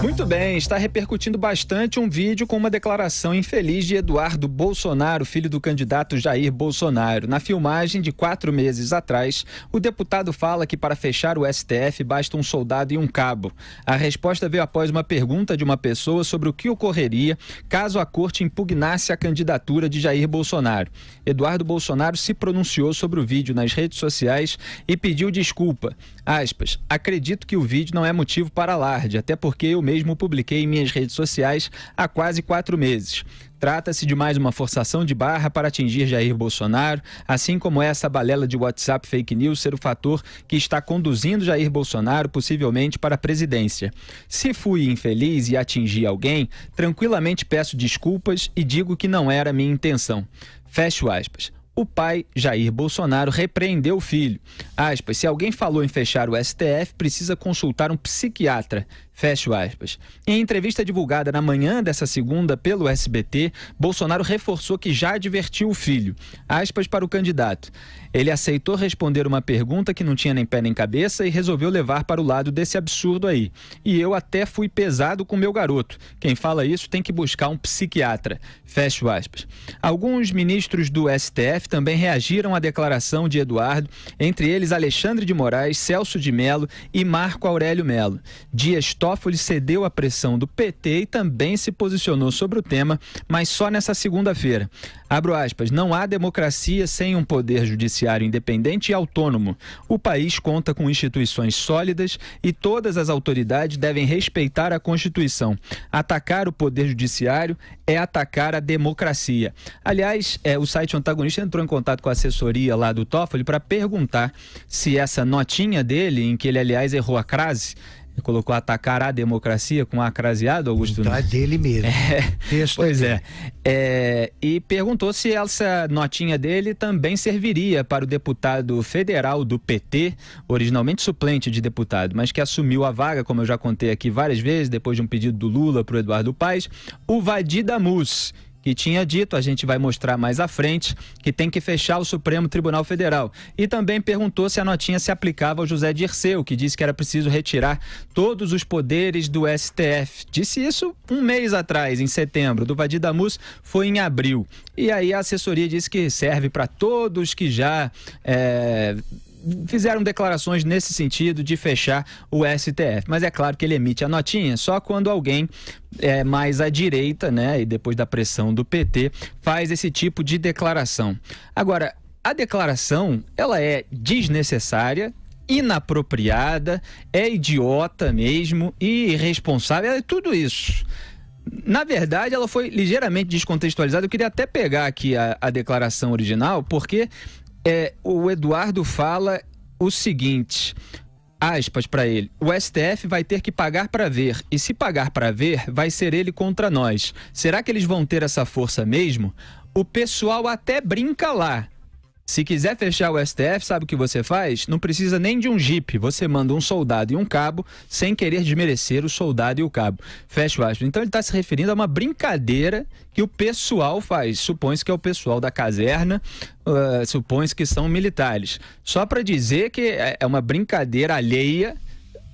Muito bem, está repercutindo bastante um vídeo com uma declaração infeliz de Eduardo Bolsonaro, filho do candidato Jair Bolsonaro. Na filmagem de quatro meses atrás, o deputado fala que para fechar o STF basta um soldado e um cabo. A resposta veio após uma pergunta de uma pessoa sobre o que ocorreria caso a corte impugnasse a candidatura de Jair Bolsonaro. Eduardo Bolsonaro se pronunciou sobre o vídeo nas redes sociais e pediu desculpa. Aspas, acredito que o vídeo não é motivo para alarde, até porque eu mesmo publiquei em minhas redes sociais há quase quatro meses. Trata-se de mais uma forçação de barra para atingir Jair Bolsonaro, assim como essa balela de WhatsApp fake news ser o fator que está conduzindo Jair Bolsonaro possivelmente para a presidência. Se fui infeliz e atingi alguém, tranquilamente peço desculpas e digo que não era minha intenção. Fecho aspas o pai, Jair Bolsonaro, repreendeu o filho. Aspas, se alguém falou em fechar o STF, precisa consultar um psiquiatra. Fecho aspas. Em entrevista divulgada na manhã dessa segunda pelo SBT, Bolsonaro reforçou que já advertiu o filho. Aspas para o candidato. Ele aceitou responder uma pergunta que não tinha nem pé nem cabeça e resolveu levar para o lado desse absurdo aí. E eu até fui pesado com meu garoto. Quem fala isso tem que buscar um psiquiatra. Fecho aspas. Alguns ministros do STF também reagiram à declaração de Eduardo, entre eles Alexandre de Moraes, Celso de Mello e Marco Aurélio Melo. dias Toffoli cedeu à pressão do PT e também se posicionou sobre o tema, mas só nessa segunda-feira. Abro aspas, não há democracia sem um poder judiciário independente e autônomo. O país conta com instituições sólidas e todas as autoridades devem respeitar a Constituição. Atacar o poder judiciário é atacar a democracia. Aliás, é, o site antagonista entrou em contato com a assessoria lá do Toffoli para perguntar se essa notinha dele, em que ele, aliás, errou a crase, colocou atacar a democracia com um acraseado, Augusto Nunes. dele mesmo. É, Texto pois é. é. E perguntou se essa notinha dele também serviria para o deputado federal do PT, originalmente suplente de deputado, mas que assumiu a vaga, como eu já contei aqui várias vezes, depois de um pedido do Lula para o Eduardo Paes, o Vadida Mus e tinha dito, a gente vai mostrar mais à frente, que tem que fechar o Supremo Tribunal Federal. E também perguntou se a notinha se aplicava ao José Dirceu, que disse que era preciso retirar todos os poderes do STF. Disse isso um mês atrás, em setembro. Do Vadir Damus foi em abril. E aí a assessoria disse que serve para todos que já é, fizeram declarações nesse sentido de fechar o STF. Mas é claro que ele emite a notinha só quando alguém é, mais à direita, né, e depois da pressão do PT, faz esse tipo de declaração. Agora, a declaração, ela é desnecessária, inapropriada, é idiota mesmo e irresponsável, é tudo isso. Na verdade, ela foi ligeiramente descontextualizada. Eu queria até pegar aqui a, a declaração original, porque é, o Eduardo fala o seguinte. Aspas para ele. O STF vai ter que pagar para ver, e se pagar para ver, vai ser ele contra nós. Será que eles vão ter essa força mesmo? O pessoal até brinca lá, se quiser fechar o STF, sabe o que você faz? Não precisa nem de um jipe. Você manda um soldado e um cabo sem querer desmerecer o soldado e o cabo. Fecha o aspas. Então ele está se referindo a uma brincadeira que o pessoal faz. Supõe-se que é o pessoal da caserna, uh, supõe-se que são militares. Só para dizer que é, é uma brincadeira alheia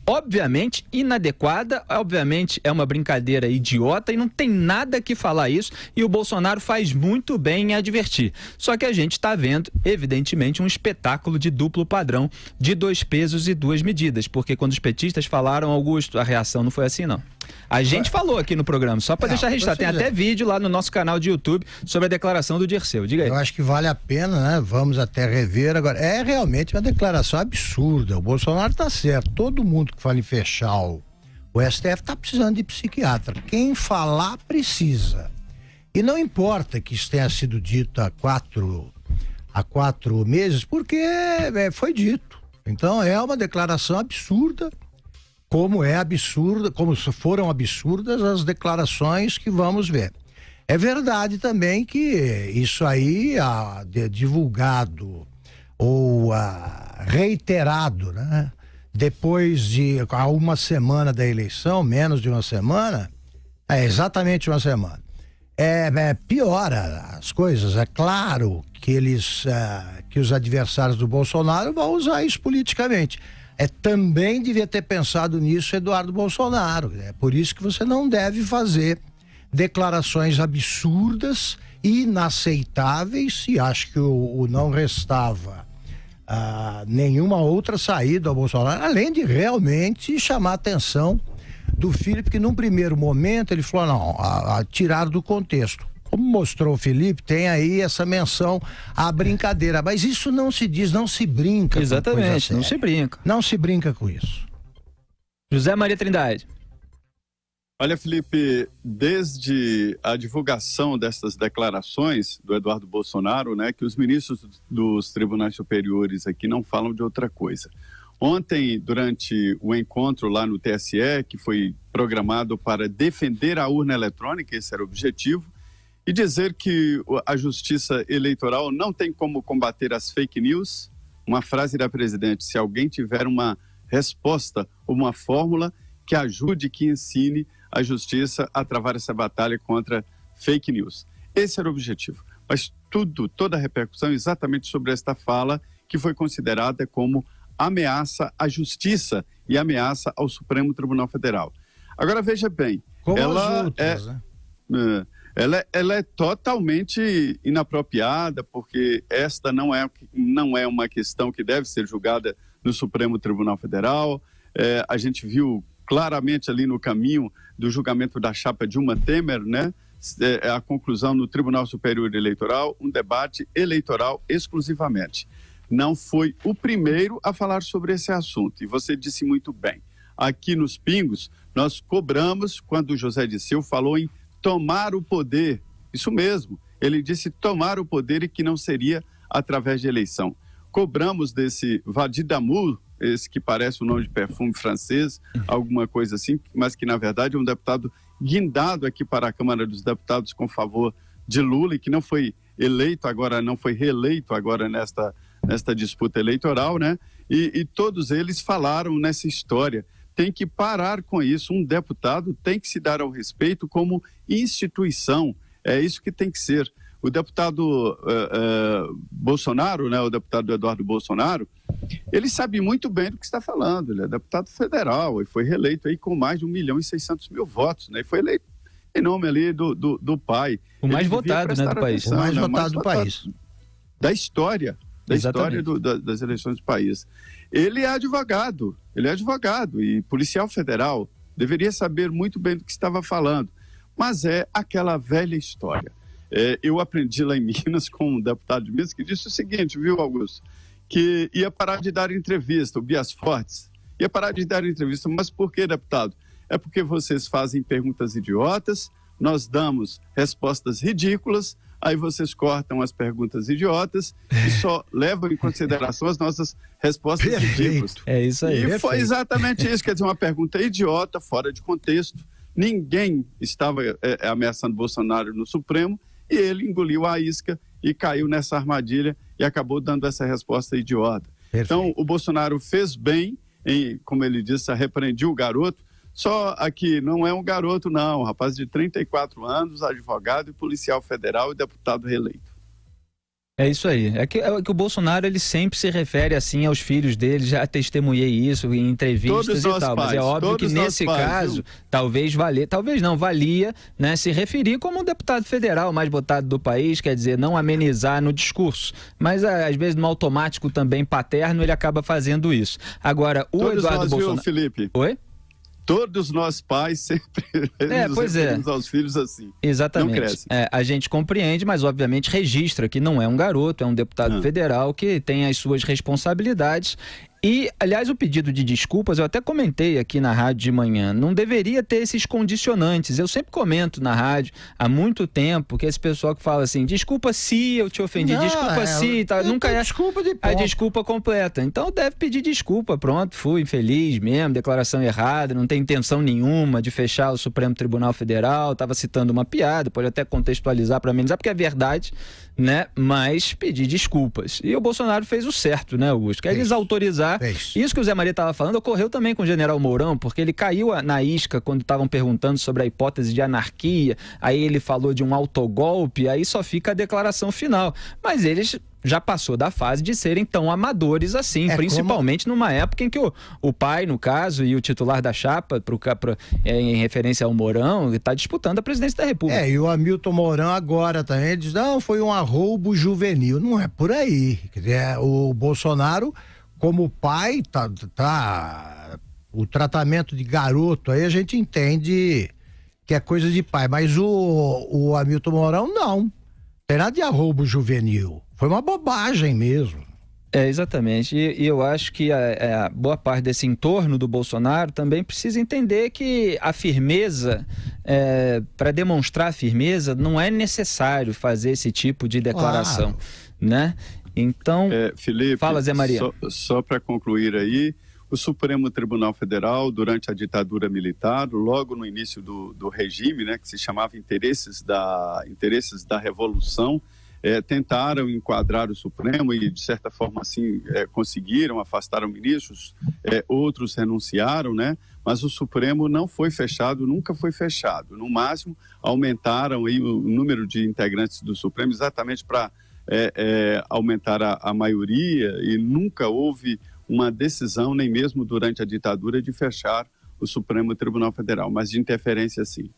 obviamente inadequada, obviamente é uma brincadeira idiota e não tem nada que falar isso. E o Bolsonaro faz muito bem em advertir. Só que a gente está vendo, evidentemente, um espetáculo de duplo padrão de dois pesos e duas medidas, porque quando os petistas falaram, Augusto, a reação não foi assim, não. A gente falou aqui no programa, só para deixar registrado. Tem até vídeo lá no nosso canal de YouTube sobre a declaração do Dirceu. Diga aí. Eu acho que vale a pena, né? Vamos até rever agora. É realmente uma declaração absurda. O Bolsonaro está certo. Todo mundo que fala em fechar o, STF está precisando de psiquiatra. Quem falar precisa. E não importa que isso tenha sido dito há quatro, há quatro meses, porque é, foi dito. Então é uma declaração absurda como é absurda, como foram absurdas as declarações que vamos ver. É verdade também que isso aí, ah, divulgado ou ah, reiterado, né? depois de há uma semana da eleição, menos de uma semana, é exatamente uma semana, é, é piora as coisas. É claro que eles, é, que os adversários do Bolsonaro vão usar isso politicamente é, também devia ter pensado nisso Eduardo Bolsonaro. É por isso que você não deve fazer declarações absurdas, inaceitáveis, e acho que o, o não restava ah, nenhuma outra saída ao Bolsonaro, além de realmente chamar a atenção do Felipe, que num primeiro momento ele falou, não, a, a tirar do contexto como mostrou o Felipe, tem aí essa menção à brincadeira. Mas isso não se diz, não se brinca. Exatamente, não se brinca. Não se brinca com isso. José Maria Trindade. Olha, Felipe, desde a divulgação dessas declarações do Eduardo Bolsonaro, né, que os ministros dos tribunais superiores aqui não falam de outra coisa. Ontem, durante o encontro lá no TSE, que foi programado para defender a urna eletrônica, esse era o objetivo, e dizer que a justiça eleitoral não tem como combater as fake news, uma frase da presidente: se alguém tiver uma resposta, uma fórmula que ajude, que ensine a justiça a travar essa batalha contra fake news. Esse era o objetivo. Mas tudo, toda a repercussão exatamente sobre esta fala que foi considerada como ameaça à justiça e ameaça ao Supremo Tribunal Federal. Agora veja bem, como ela outras, é, né? É, ela, ela é totalmente inapropriada, porque esta não é, não é uma questão que deve ser julgada no Supremo Tribunal Federal. É, a gente viu claramente ali no caminho do julgamento da chapa Dilma Temer, né? É, é a conclusão no Tribunal Superior Eleitoral, um debate eleitoral exclusivamente. Não foi o primeiro a falar sobre esse assunto, e você disse muito bem. Aqui nos Pingos, nós cobramos quando o José Disseu falou em tomar o poder. Isso mesmo, ele disse tomar o poder e que não seria através de eleição. Cobramos desse Vadidamur, esse que parece o nome de perfume francês, alguma coisa assim, mas que na verdade é um deputado guindado aqui para a Câmara dos Deputados com favor de Lula e que não foi eleito agora, não foi reeleito agora nesta, nesta disputa eleitoral, né? E, e todos eles falaram nessa história tem que parar com isso. Um deputado tem que se dar ao respeito como instituição. É isso que tem que ser. O deputado uh, uh, Bolsonaro, né, o deputado Eduardo Bolsonaro, ele sabe muito bem do que está falando. Ele é deputado federal e foi reeleito aí com mais de 1 milhão e 600 mil votos. Né, e foi eleito em nome ali do, do, do pai. O mais ele votado né, do país. o mais né, votado do país. Da história da história do, da, das eleições do país. Ele é advogado, ele é advogado e policial federal, deveria saber muito bem do que estava falando, mas é aquela velha história. É, eu aprendi lá em Minas com um deputado de Minas que disse o seguinte, viu, Augusto? Que ia parar de dar entrevista, o Bias Fortes, ia parar de dar entrevista, mas por que, deputado? É porque vocês fazem perguntas idiotas, nós damos respostas ridículas, aí vocês cortam as perguntas idiotas e só levam em consideração as nossas respostas ridículas. É isso aí. E Perfeito. foi exatamente isso, quer dizer, uma pergunta idiota, fora de contexto. Ninguém estava é, ameaçando Bolsonaro no Supremo e ele engoliu a isca e caiu nessa armadilha e acabou dando essa resposta idiota. Então, perfeito. Então, o Bolsonaro fez bem em, como ele disse, repreendiu o garoto, só aqui, não é um garoto, não, um rapaz de 34 anos, advogado e policial federal e deputado reeleito. É isso aí. É que, é que, o Bolsonaro ele sempre se refere assim aos filhos dele. Já testemunhei isso em entrevistas todos e tal. Pais, mas é óbvio que nesse pais, caso viu? talvez valer, talvez não valia, né, se referir como um deputado federal mais votado do país, quer dizer, não amenizar no discurso. Mas às vezes no automático também paterno ele acaba fazendo isso. Agora o todos Eduardo nós, Bolsonaro. Viu, Felipe? Oi. Todos nós pais sempre é, pois é. aos filhos assim. Exatamente. É, a gente compreende, mas obviamente registra que não é um garoto, é um deputado não. Ah. federal que tem as suas responsabilidades e, aliás, o pedido de desculpas, eu até comentei aqui na rádio de manhã, não deveria ter esses condicionantes. Eu sempre comento na rádio há muito tempo que esse pessoal que fala assim: desculpa se eu te ofendi, não, desculpa é, se. Tá, nunca é desculpa de a desculpa completa. Então deve pedir desculpa, pronto, fui infeliz mesmo, declaração errada, não tem intenção nenhuma de fechar o Supremo Tribunal Federal, estava citando uma piada, pode até contextualizar para amenizar, é porque é verdade, né? Mas pedir desculpas. E o Bolsonaro fez o certo, né, Augusto? Que é eles autorizaram é isso. isso. que o Zé Maria estava falando ocorreu também com o general Mourão, porque ele caiu na isca quando estavam perguntando sobre a hipótese de anarquia, aí ele falou de um autogolpe, aí só fica a declaração final. Mas eles já passou da fase de serem tão amadores assim, é principalmente como... numa época em que o, o pai, no caso, e o titular da chapa, pro, pro, é, em referência ao Mourão, está disputando a presidência da República. É, e o Hamilton Mourão agora também diz: não, foi um arroubo juvenil. Não é por aí. É, o Bolsonaro como pai, tá, tá o tratamento de garoto aí a gente entende que é coisa de pai, mas o, o Hamilton Mourão não. Tem nada de arrobo juvenil. Foi uma bobagem mesmo. É, exatamente. E, e eu acho que a, é, a, boa parte desse entorno do Bolsonaro também precisa entender que a firmeza, é, para demonstrar firmeza, não é necessário fazer esse tipo de declaração. Claro. Né? Então, é, Felipe, fala Zé Maria. Só, só para concluir aí, o Supremo Tribunal Federal, durante a ditadura militar, logo no início do, do regime, né, que se chamava Interesses da, Interesses da Revolução, é, tentaram enquadrar o Supremo e, de certa forma, assim, é, conseguiram, afastaram ministros, é, outros renunciaram, né? Mas o Supremo não foi fechado, nunca foi fechado. No máximo, aumentaram aí o número de integrantes do Supremo exatamente para é, é, aumentar a, a maioria e nunca houve uma decisão, nem mesmo durante a ditadura, de fechar o Supremo Tribunal Federal, mas de interferência sim.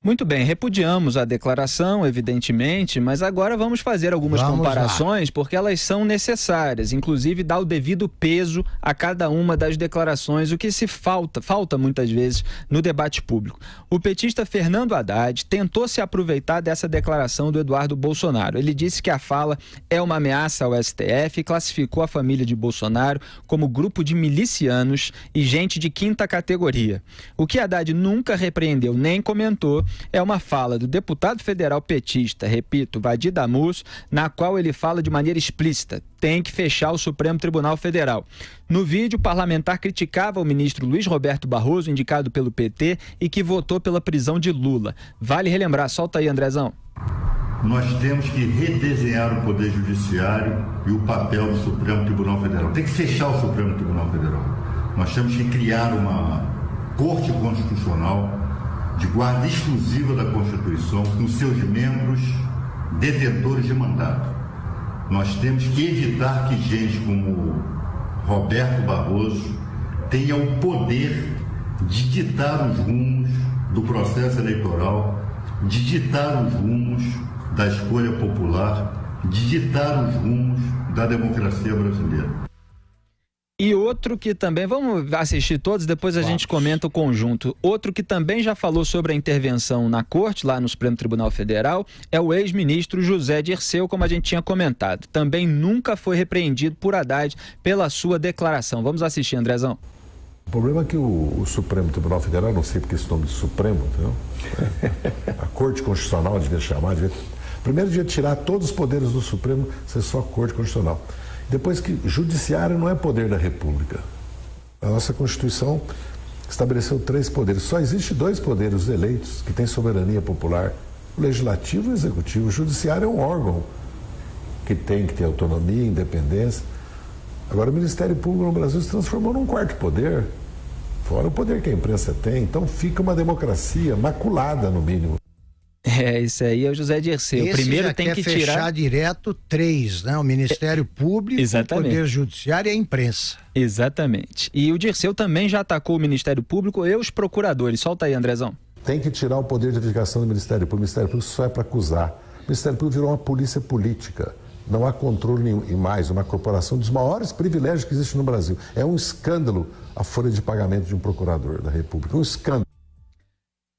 Muito bem, repudiamos a declaração, evidentemente, mas agora vamos fazer algumas vamos comparações lá. porque elas são necessárias, inclusive dá o devido peso a cada uma das declarações, o que se falta, falta muitas vezes no debate público. O petista Fernando Haddad tentou se aproveitar dessa declaração do Eduardo Bolsonaro. Ele disse que a fala é uma ameaça ao STF e classificou a família de Bolsonaro como grupo de milicianos e gente de quinta categoria. O que Haddad nunca repreendeu nem comentou é uma fala do deputado federal petista, repito, Vadir Damus, na qual ele fala de maneira explícita: tem que fechar o Supremo Tribunal Federal. No vídeo, o parlamentar criticava o ministro Luiz Roberto Barroso, indicado pelo PT, e que votou pela prisão de Lula. Vale relembrar, solta aí, Andrezão. Nós temos que redesenhar o Poder Judiciário e o papel do Supremo Tribunal Federal. Tem que fechar o Supremo Tribunal Federal. Nós temos que criar uma Corte Constitucional de guarda exclusiva da Constituição, com seus membros detentores de mandato. Nós temos que evitar que gente como Roberto Barroso tenha o poder de ditar os rumos do processo eleitoral, de ditar os rumos da escolha popular, de ditar os rumos da democracia brasileira. E outro que também, vamos assistir todos, depois a vamos. gente comenta o conjunto. Outro que também já falou sobre a intervenção na corte, lá no Supremo Tribunal Federal, é o ex-ministro José Dirceu, como a gente tinha comentado. Também nunca foi repreendido por Haddad pela sua declaração. Vamos assistir, Andrezão. O problema é que o, o, Supremo Tribunal Federal, não sei porque esse nome de Supremo, entendeu? A Corte Constitucional devia chamar, devia... primeiro devia tirar todos os poderes do Supremo, ser só Corte Constitucional. Depois que judiciário não é poder da República. A nossa Constituição estabeleceu três poderes. Só existe dois poderes eleitos que têm soberania popular: o legislativo e o executivo. O judiciário é um órgão que tem que ter autonomia, independência. Agora, o Ministério Público no Brasil se transformou num quarto poder, fora o poder que a imprensa tem. Então, fica uma democracia maculada, no mínimo. É, esse aí é o José Dirceu. Esse Primeiro tem que fechar direto três, né? O Ministério é... Público, Exatamente. o Poder Judiciário e a imprensa. Exatamente. E o Dirceu também já atacou o Ministério Público e os procuradores. Solta aí, Andrezão. Tem que tirar o poder de investigação do Ministério Público. O Ministério Público só é para acusar. O Ministério Público virou uma polícia política. Não há controle nenhum. E mais, uma corporação dos maiores privilégios que existe no Brasil. É um escândalo a folha de pagamento de um procurador da República. Um escândalo.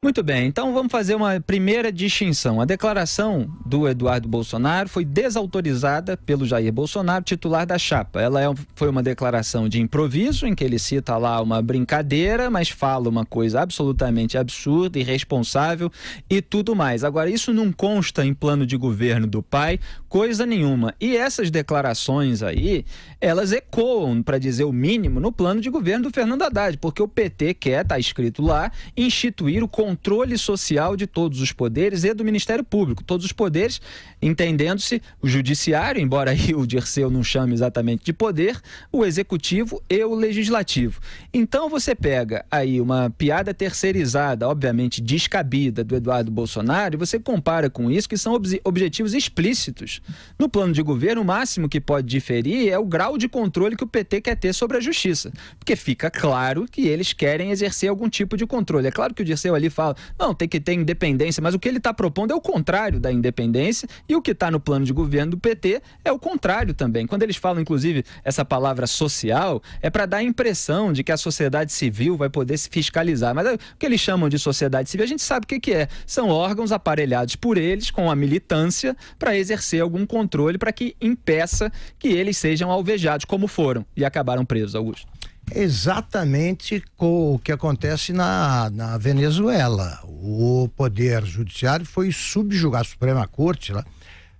Muito bem, então vamos fazer uma primeira distinção. A declaração do Eduardo Bolsonaro foi desautorizada pelo Jair Bolsonaro, titular da chapa. Ela é, foi uma declaração de improviso, em que ele cita lá uma brincadeira, mas fala uma coisa absolutamente absurda, irresponsável e tudo mais. Agora, isso não consta em plano de governo do pai, coisa nenhuma. E essas declarações aí, elas ecoam, para dizer o mínimo, no plano de governo do Fernando Haddad, porque o PT quer, está escrito lá, instituir o controle social de todos os poderes e do Ministério Público. Todos os poderes, entendendo-se o Judiciário, embora aí o Dirceu não chame exatamente de poder, o Executivo e o Legislativo. Então você pega aí uma piada terceirizada, obviamente descabida, do Eduardo Bolsonaro, e você compara com isso, que são ob objetivos explícitos. No plano de governo, o máximo que pode diferir é o grau de controle que o PT quer ter sobre a justiça. Porque fica claro que eles querem exercer algum tipo de controle. É claro que o Dirceu ali fala não, tem que ter independência, mas o que ele está propondo é o contrário da independência e o que está no plano de governo do PT é o contrário também. Quando eles falam, inclusive, essa palavra social, é para dar a impressão de que a sociedade civil vai poder se fiscalizar. Mas o que eles chamam de sociedade civil, a gente sabe o que, que é. São órgãos aparelhados por eles, com a militância, para exercer algum controle para que impeça que eles sejam alvejados, como foram e acabaram presos, Augusto exatamente com o que acontece na, na Venezuela. O Poder Judiciário foi subjugar a Suprema Corte, lá,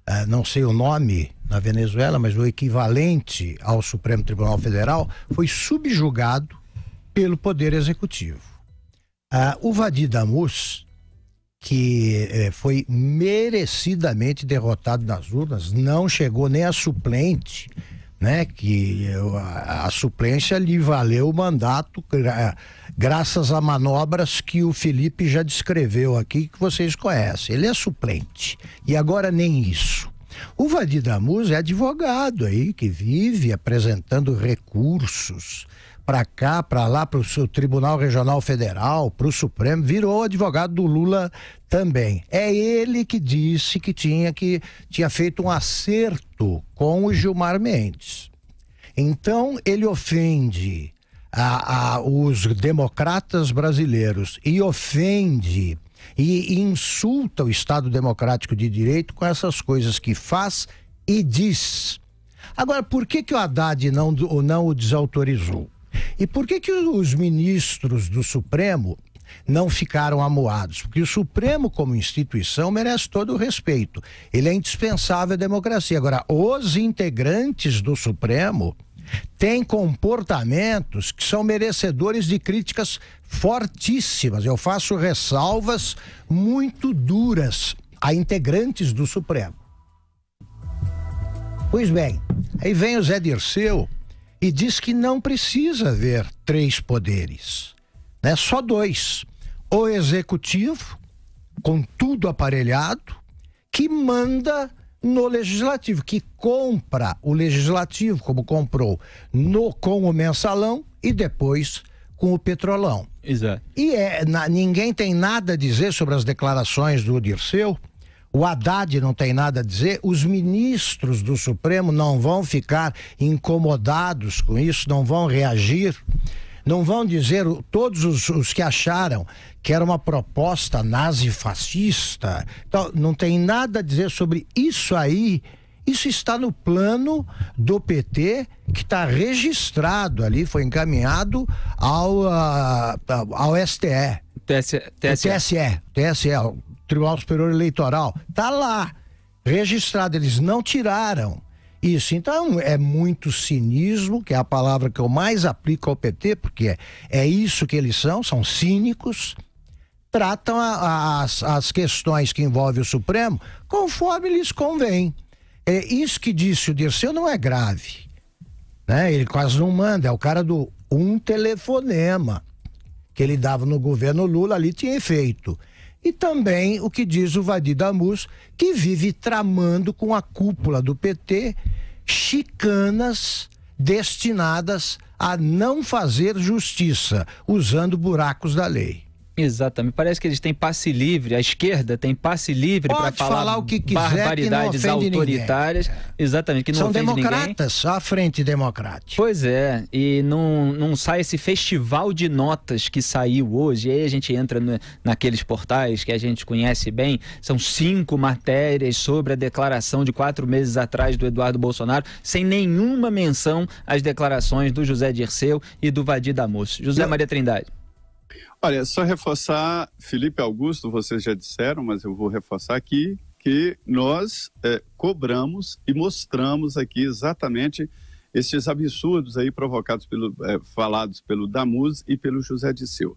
uh, não sei o nome na Venezuela, mas o equivalente ao Supremo Tribunal Federal, foi subjugado pelo Poder Executivo. Uh, o Vadir Damus, que eh, foi merecidamente derrotado nas urnas, não chegou nem a suplente né? Que a, a suplência lhe valeu o mandato gra, graças a manobras que o Felipe já descreveu aqui que vocês conhecem. Ele é suplente e agora nem isso. O Vadir Damus é advogado aí, que vive apresentando recursos para cá, para lá, para o Tribunal Regional Federal, para o Supremo, virou advogado do Lula também. É ele que disse que tinha que tinha feito um acerto com o Gilmar Mendes. Então ele ofende a, a, os democratas brasileiros e ofende e, insulta o Estado Democrático de Direito com essas coisas que faz e diz. Agora, por que, que o Haddad não, não o desautorizou? E por que, que os ministros do Supremo não ficaram amuados? Porque o Supremo, como instituição, merece todo o respeito. Ele é indispensável à democracia. Agora, os integrantes do Supremo tem comportamentos que são merecedores de críticas fortíssimas. Eu faço ressalvas muito duras a integrantes do Supremo. Pois bem, aí vem o Zé Dirceu e diz que não precisa haver três poderes, né? Só dois. O executivo, com tudo aparelhado, que manda no legislativo, que compra o legislativo, como comprou no com o mensalão e depois com o petrolão. Exato. E é, na, ninguém tem nada a dizer sobre as declarações do Dirceu. O Haddad não tem nada a dizer, os ministros do Supremo não vão ficar incomodados com isso, não vão reagir. Não vão dizer todos os, os que acharam que era uma proposta nazi-fascista. Então, não tem nada a dizer sobre isso aí. Isso está no plano do PT que está registrado ali, foi encaminhado ao, ah, ah, ao STE. TSE. TSE. TSE, TSE Tribunal Superior Eleitoral. Está lá, registrado. Eles não tiraram. Isso, então é muito cinismo, que é a palavra que eu mais aplico ao PT, porque é, é isso que eles são, são cínicos, tratam a, a, as, as questões que envolvem o Supremo conforme lhes convém. É, isso que disse o Dirceu não é grave. Né? Ele quase não manda, é o cara do um telefonema que ele dava no governo Lula ali tinha efeito e também o que diz o Vadir Damus, que vive tramando com a cúpula do PT chicanas destinadas a não fazer justiça, usando buracos da lei. Exatamente. Parece que eles têm passe livre, a esquerda tem passe livre para falar, falar, o que quiser, barbaridades que autoritárias. Ninguém. Exatamente, que não São democratas, ninguém. frente democrática. Pois é, e não, não sai esse festival de notas que saiu hoje. E aí a gente entra no, naqueles portais que a gente conhece bem. São cinco matérias sobre a declaração de quatro meses atrás do Eduardo Bolsonaro, sem nenhuma menção às declarações do José Dirceu e do Vadir Damoço. José Eu... Maria Trindade. Olha, só reforçar, Felipe Augusto, vocês já disseram, mas eu vou reforçar aqui que nós é, cobramos e mostramos aqui exatamente esses absurdos aí provocados pelo, é, falados pelo Damus e pelo José de Silva.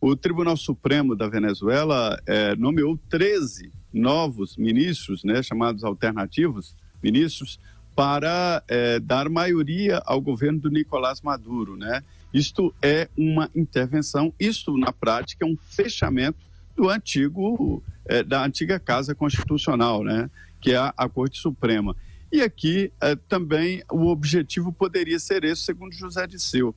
O Tribunal Supremo da Venezuela é, nomeou 13 novos ministros, né, chamados alternativos ministros, para é, dar maioria ao governo do Nicolás Maduro, né? Isto é uma intervenção, isto na prática é um fechamento do antigo é, da antiga Casa Constitucional, né, que é a, a Corte Suprema. E aqui é, também o objetivo poderia ser esse, segundo José Disseu.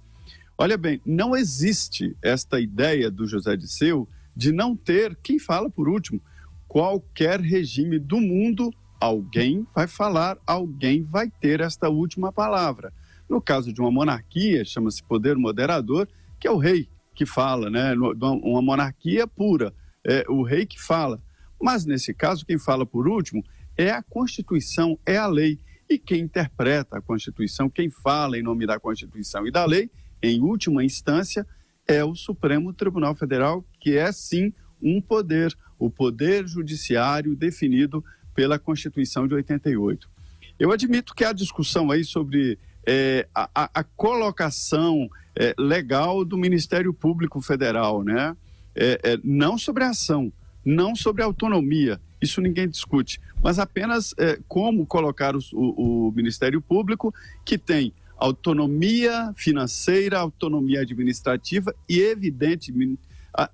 Olha bem, não existe esta ideia do José Disseu de não ter quem fala por último. Qualquer regime do mundo, alguém vai falar, alguém vai ter esta última palavra. No caso de uma monarquia, chama-se poder moderador, que é o rei que fala, né? Uma monarquia pura, é o rei que fala. Mas nesse caso, quem fala por último é a Constituição, é a lei. E quem interpreta a Constituição, quem fala em nome da Constituição e da lei, em última instância, é o Supremo Tribunal Federal, que é sim um poder, o poder judiciário definido pela Constituição de 88. Eu admito que a discussão aí sobre é, a, a, colocação é, legal do Ministério Público Federal, né? É, é, não sobre a ação, não sobre a autonomia, isso ninguém discute, mas apenas é, como colocar o, o, o Ministério Público, que tem autonomia financeira, autonomia administrativa e, evidente,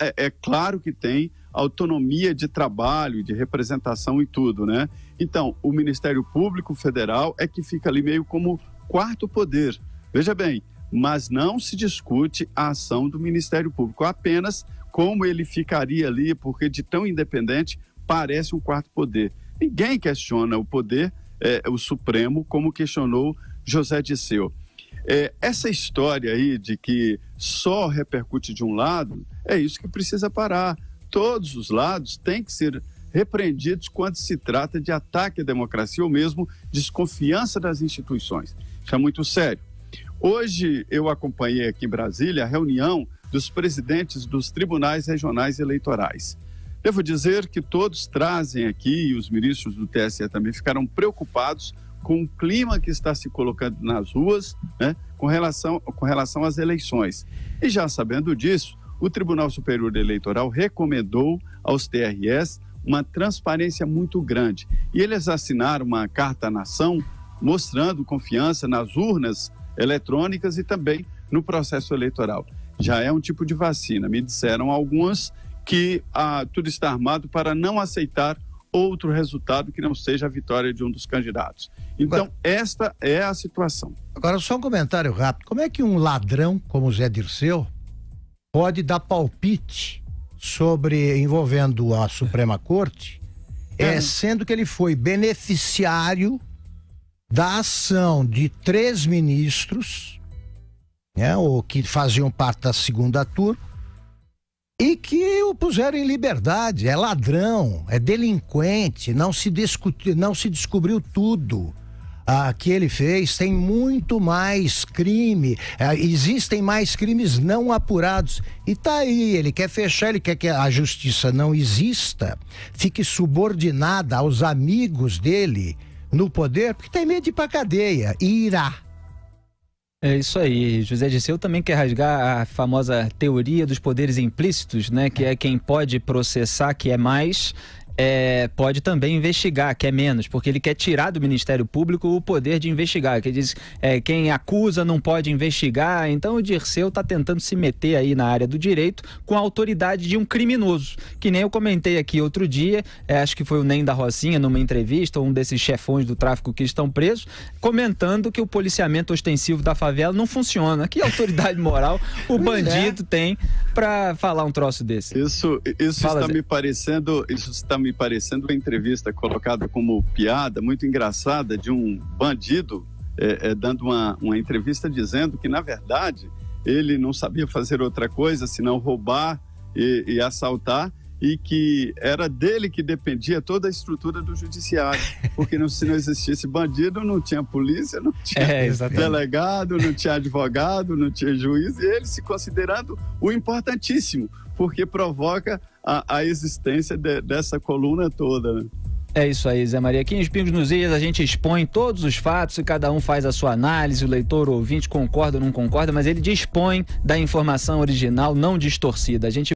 é, é, claro que tem autonomia de trabalho, de representação e tudo, né? Então, o Ministério Público Federal é que fica ali meio como quarto poder. Veja bem, mas não se discute a ação do Ministério Público, apenas como ele ficaria ali, porque de tão independente parece um quarto poder. Ninguém questiona o poder, é, o Supremo, como questionou José Disseu. É, essa história aí de que só repercute de um lado, é isso que precisa parar. Todos os lados têm que ser repreendidos quando se trata de ataque à democracia ou mesmo desconfiança das instituições. Isso é muito sério. Hoje eu acompanhei aqui em Brasília a reunião dos presidentes dos tribunais regionais eleitorais. Devo dizer que todos trazem aqui, e os ministros do TSE também ficaram preocupados com o clima que está se colocando nas ruas né, com, relação, com relação às eleições. E já sabendo disso, o Tribunal Superior Eleitoral recomendou aos TRS uma transparência muito grande. E eles assinaram uma carta à nação mostrando confiança nas urnas eletrônicas e também no processo eleitoral. Já é um tipo de vacina. Me disseram algumas que ah, tudo está armado para não aceitar outro resultado que não seja a vitória de um dos candidatos. Então, agora, esta é a situação. Agora, só um comentário rápido. Como é que um ladrão como Zé Dirceu pode dar palpite sobre envolvendo a Suprema Corte, é, eh, sendo que ele foi beneficiário da ação de três ministros, né, ou que faziam parte da segunda turma, e que o puseram em liberdade. É ladrão, é delinquente, não se, discutiu, não se descobriu tudo ah, que ele fez. Tem muito mais crime, eh, existem mais crimes não apurados. E tá aí, ele quer fechar, ele quer que a justiça não exista, fique subordinada aos amigos dele no poder porque tem medo de ir pra cadeia e irá. É isso aí, José Disseu também quer rasgar a famosa teoria dos poderes implícitos, né? Que é quem pode processar, que é mais, é, pode também investigar, que é menos, porque ele quer tirar do Ministério Público o poder de investigar, que diz é, quem acusa não pode investigar. Então o Dirceu está tentando se meter aí na área do direito com a autoridade de um criminoso, que nem eu comentei aqui outro dia, é, acho que foi o Nem da Rocinha, numa entrevista, um desses chefões do tráfico que estão presos, comentando que o policiamento ostensivo da favela não funciona. Que autoridade moral o é. bandido tem para falar um troço desse? Isso, isso Fala, está Zé. me parecendo, isso está me me parecendo uma entrevista colocada como piada, muito engraçada, de um bandido é, é, dando uma, uma entrevista dizendo que, na verdade, ele não sabia fazer outra coisa senão roubar e, e assaltar e que era dele que dependia toda a estrutura do judiciário, porque não, se não existisse bandido, não tinha polícia, não tinha é, delegado, não tinha advogado, não tinha juiz, e ele se considerando o importantíssimo, porque provoca a, a existência de, dessa coluna toda. Né? É isso aí, Zé Maria. Aqui em Espingos nos Dias a gente expõe todos os fatos e cada um faz a sua análise, o leitor o ouvinte concorda ou não concorda, mas ele dispõe da informação original não distorcida. A gente